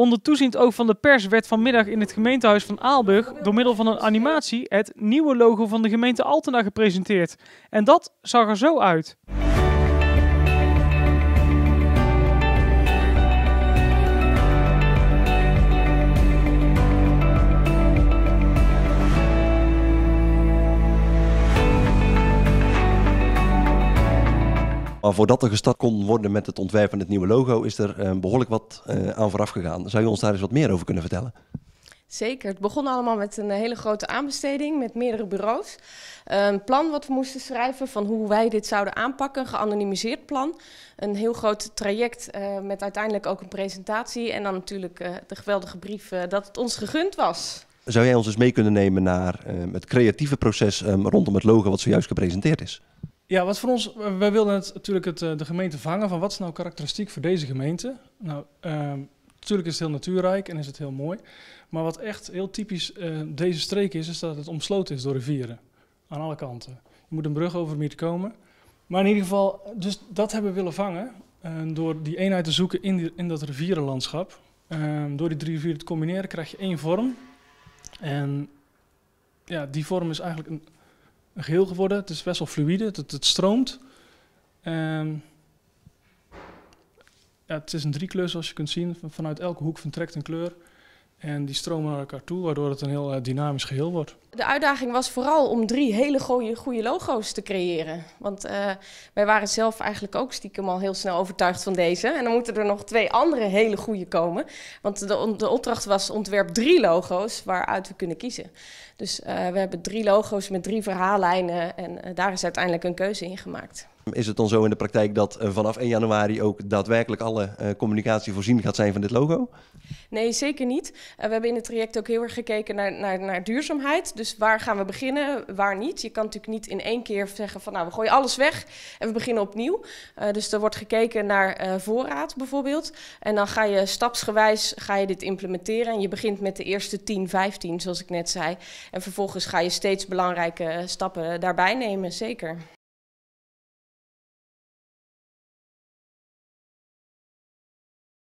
Onder toezicht ook van de pers werd vanmiddag in het gemeentehuis van Aalburg door middel van een animatie het nieuwe logo van de gemeente Altena gepresenteerd. En dat zag er zo uit. Maar voordat er gestart kon worden met het ontwerp van het nieuwe logo, is er eh, behoorlijk wat eh, aan vooraf gegaan. Zou je ons daar eens wat meer over kunnen vertellen? Zeker. Het begon allemaal met een hele grote aanbesteding met meerdere bureaus. Eh, een plan wat we moesten schrijven van hoe wij dit zouden aanpakken, een geanonimiseerd plan. Een heel groot traject met uiteindelijk ook een presentatie en dan natuurlijk de geweldige brief dat het ons gegund was. Zou jij ons eens mee kunnen nemen naar het creatieve proces ehm, rondom het logo wat zojuist gepresenteerd is? Ja, wat voor ons, eh, wij wilden natuurlijk het, eh, de gemeente vangen van wat is nou karakteristiek voor deze gemeente. Nou, ehm, natuurlijk is het heel natuurrijk en is het heel mooi. Maar wat echt heel typisch eh, deze streek is, is dat het omsloten is door rivieren. Aan alle kanten. Je moet een brug over meer komen. Maar in ieder geval, dus dat hebben we willen vangen. Ehm, door die eenheid te zoeken in, in dat rivierenlandschap. Ehm, door die drie rivieren te combineren krijg je één vorm. En ja, die vorm is eigenlijk een een geheel geworden. Het is best wel fluide, het, het stroomt. Ehm, ja, het is een driekleur zoals je kunt zien. Vanuit elke hoek vertrekt een kleur. En die stromen naar elkaar toe, waardoor het een heel eh, dynamisch geheel wordt de uitdaging was vooral om drie hele goede, goede logo's te creëren. Want eh, wij waren zelf eigenlijk ook stiekem al heel snel overtuigd van deze. En dan moeten er nog twee andere hele goede komen. Want de, de opdracht was ontwerp drie logo's waaruit we kunnen kiezen. Dus eh, we hebben drie logo's met drie verhaallijnen en eh, daar is uiteindelijk een keuze in gemaakt. Is het dan zo in de praktijk dat vanaf 1 januari ook daadwerkelijk alle uh, communicatie voorzien gaat zijn van dit logo? Nee, zeker niet. we hebben in het traject ook heel erg gekeken naar, naar, naar duurzaamheid. Dus dus waar gaan we beginnen, waar niet? Je kan natuurlijk niet in één keer zeggen van nou, we gooien alles weg en we beginnen opnieuw. Eh, dus er wordt gekeken naar eh, voorraad bijvoorbeeld. En dan ga je stapsgewijs ga je dit implementeren. En je begint met de eerste 10, 15, zoals ik net zei. En vervolgens ga je steeds belangrijke stappen daarbij nemen, zeker.